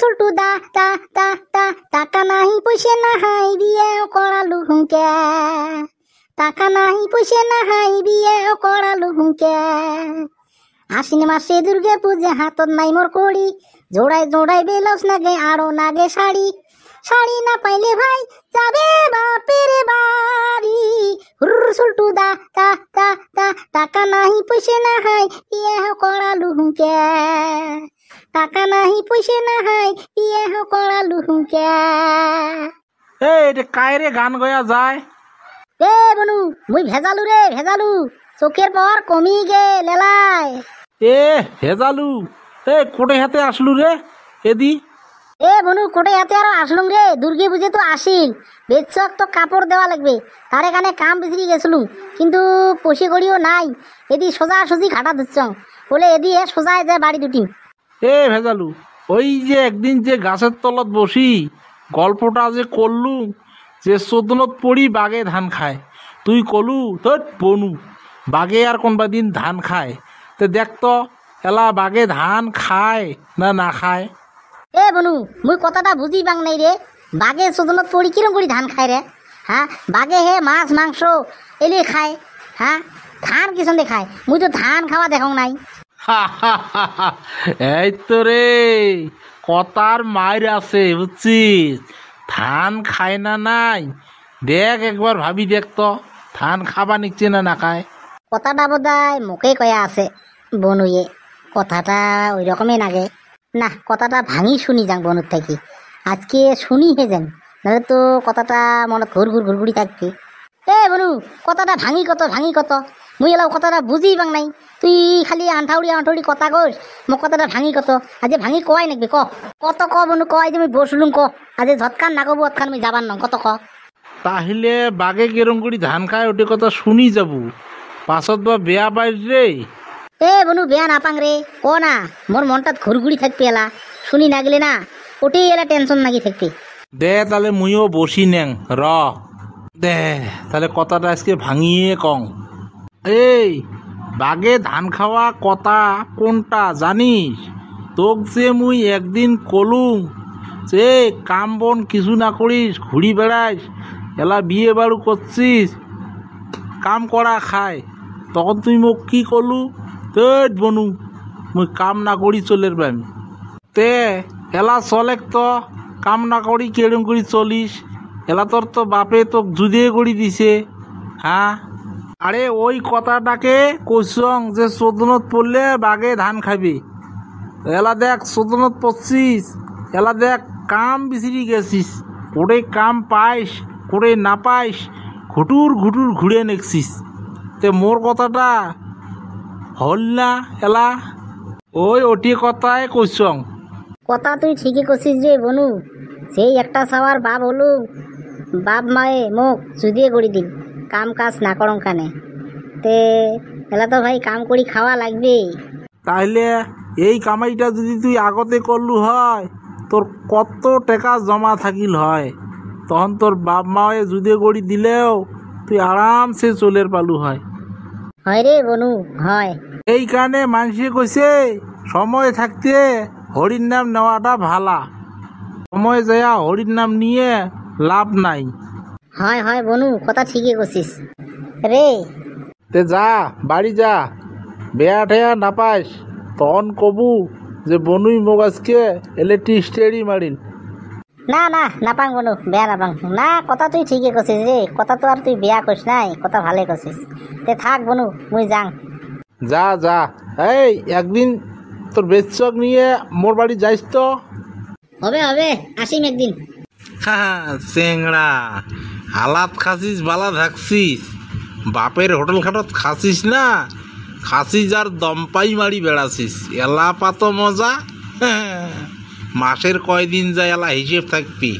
সুলটু দা তা তা তা টাকা নাহি পয়সে নাহাই হাই বিয়ে করালু হুঁকে টাকা নাহি পয়সে নাহাই হাই বিয়ে করালু হুঁকে আশ্বিন মাসে দুর্গে পূজে হাতত নাই মোর কড়ি জোড়ায় জোড়ায় বেলাউস নাগে আরো নাগে শাড়ি শাড়ি না পাইলে ভাই যাবে বাপের বাড়ি হুর সুলটু দা তা তা তা টাকা নাহি পয়সে নাহাই হাই ইয়ে করালু হুঁকে টাকা নাহি পয়সা নাহাই হাই পিয়া হ করা লুহুকা এই কায়রে গান গয়া যায় এ বনু মুই ভেজালু রে ভেজালু চোখের পর কমি গে লেলাই এ ভেজালু এ কোটে হাতে আসলু রে এদি এ বনু কোটে হাতে আর আসলুম রে দুর্গে বুঝে তো আসিল বেচক তো কাপড় দেওয়া লাগবে তার এখানে কাম বিচরি গেছিলুম কিন্তু পয়সা করিও নাই এদি সোজা সোজি ঘাটা ধরছ বলে এদি এ সোজায় যায় বাড়ি দুটি এ ভেজালু ওই যে একদিন যে গাছের তলত বসি গল্পটা যে করলু যে সদনত পড়ি বাগে ধান খায় তুই কলু তোর বনু বাগে আর কোনবা দিন ধান খায় তো দেখ এলা বাগে ধান খায় না না খায় এ বনু মুই কথাটা বুঝি বাং নাই রে বাগে সদনত পড়ি কিরম করি ধান খায় রে হ্যাঁ বাগে হে মাছ মাংস এলে খায় হ্যাঁ ধান কিসন দেখায় মুই তো ধান খাওয়া দেখাও নাই এই তো রে কতার মায়ের আছে বুঝছিস ধান খায় না নাই দেখ একবার ভাবি দেখ তো ধান খাবা নিচ্ছে না না খায় কথাটা বোধহয় মুখে কয়া আছে বনুয়ে কথাটা ওই রকমই লাগে না কথাটা ভাঙি শুনি যাং বনুর থাকি আজকে শুনি হে যান নাহলে তো কথাটা মনে ঘুর ঘুর ঘুরঘুরি থাকবে এ বলু কথাটা ভাঙি কত ভাঙি কত মুই এলাও কথাটা বুঝি পাং নাই তুই খালি আন্ঠাউড়ি আন্ঠাউড়ি কথা কস মোক কথাটা ভাঙি কত আজি ভাঙি কয় নাকি ক কত ক বনু কয় যে মই বসলুম ক আজি ঝটকান না কব অতখান মুই যাবার নং কত ক তাহলে বাগে কেরম ধান খায় ওটি কথা শুনি যাব পাছত বা বেয়া পাইস রে এ বনু বেয়া না পাং রে ক না মোর মনটা ঘুরঘুরি থাকবে এলা শুনি না গেলে না ওটি এলা টেনশন নাকি থাকবে দে তাহলে মুইও বসি নেন র দে তাহলে কথাটা আজকে ভাঙিয়ে কং এই বাগে ধান খাওয়া কথা কোনটা জানিস তোক যে মুই একদিন কলুম যে কাম বন কিছু না করিস ঘুরি বেড়াইস এলা বিয়ে বাড়ু করছিস কাম করা খায় তখন তুই মোক কি কলু তেট বনু মুই কাম না করি চলের ব্যাম তে এলা চলেক তো কাম না করি কেরম করি চলিস এলা তোর তো বাপে তো জুদে গড়ি দিছে হ্যাঁ আরে ওই কথাটাকে কৈসং যে সদনত পড়লে বাঘে ধান খাবি এলা দেখ সদনত পড়ছিস এলা দেখ কাম বিসিরি গেছিস ওরে কাম পাইস করে না পাইস ঘুটুর ঘুটুর ঘুরে নেকছিস তে মোর কথাটা হল না এলা ওই ওটি কথায় কৈসং কথা তুই ঠিকই কছিস রে বনু সেই একটা সাওয়ার বাপ হলো বাপ মায়ে মোক জুদিয়ে কৰি দিন কাম কাজ না কৰোঁ কাৰণে তে তো ভাই কাম কৰি খাওয়া লাগবে তাহলে এই কামাইটা যদি তুই আগতে করলু হয় তোর কত টাকা জমা থাকিল হয় তখন তোর বাপ মায়ে জুদে গড়ি দিলেও তুই আরামসে চলের পালু হয় হয় রে বনু হয় এই কানে মানুষে কইছে সময় থাকতে হরির নাম নেওয়াটা ভালা সময় যায় হরির নাম নিয়ে লাভ নাই হয় হয় বনু কথা ঠিকই করছিস রে তে যা বাড়ি যা বেয়া ঠেয়া না পাইস তন কবু যে বনুই মোক আজকে টি স্টেডি মারিল না না না পাং বনু বেয়া না পাং না কথা তুই ঠিকই করছিস রে কথা তো আর তুই বেয়া করিস নাই কথা ভালে করছিস তে থাক বনু মুই যাং যা যা এই একদিন তোর বেচক নিয়ে মোর বাড়ি যাইস তো হবে হবে আসিম একদিন চেংড়া হালাত খাসিস বালা থাকছিস বাপের হোটেল খাটত খাসিস না খাসিস আর দম্পাই মারি বেড়াছিস এলা পাত মজা মাসের কয়দিন যায় এলা হিসেব থাকবি